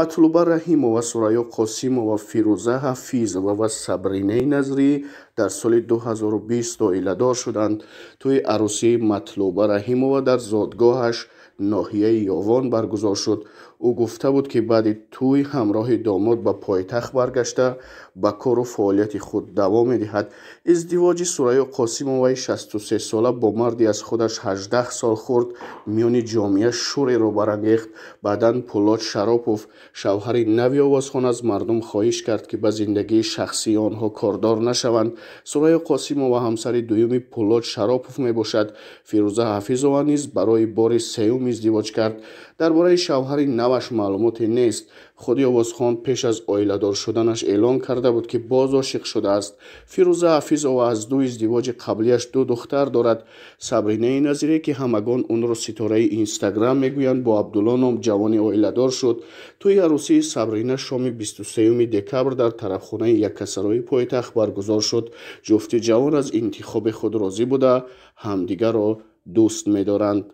матлуба раҳимова сурайё қосимова фирӯза ҳафизова ва сабринаи назрӣ дар соли 2020 оиладор шуданд тӯи арӯсии матлуба раҳимова дар зодгоҳаш ноҳияи ёвон баргузор шуд ӯ гуфта буд ки баъди тӯй ҳамроҳи домод ба пойтахт баргашта ба кору фаъолияти худ давом медиҳад издивоҷи сураё қосимовай шастусесола бо марди аз худаш ҳаждаҳ сол хурд миёни ҷомеа шӯреро барангехт баъдан пӯлод шаропов шавҳари нави овозхон аз мардум хоҳиш кард ки ба зиндагии шахсии онҳо кордор нашаванд сураё қосимова ҳамсари дуюми пӯлод шаропов мебошад фирӯза ҳафизова низ барои бори сеюм دوم ازدواج کرد در برای شوهر نوش معلومات نیست خود یاواز خان پیش از آیلدار شدنش اعلان کرده بود که باز عاشق شده است فیروزه حفیظ او از دو ازدواج قبلیش دو دختر دارد سبرینه این نظیره که همگان اون رو سیتاره اینستاگرام میگویند با عبدالانم جوان آیلدار شد توی عروسی سبرینه شامی 23 دکبر در طرف خونه یک کسرای پای برگزار شد جفت جوان از انتخاب خود راضی بوده همدیگر را دوست می‌دارند.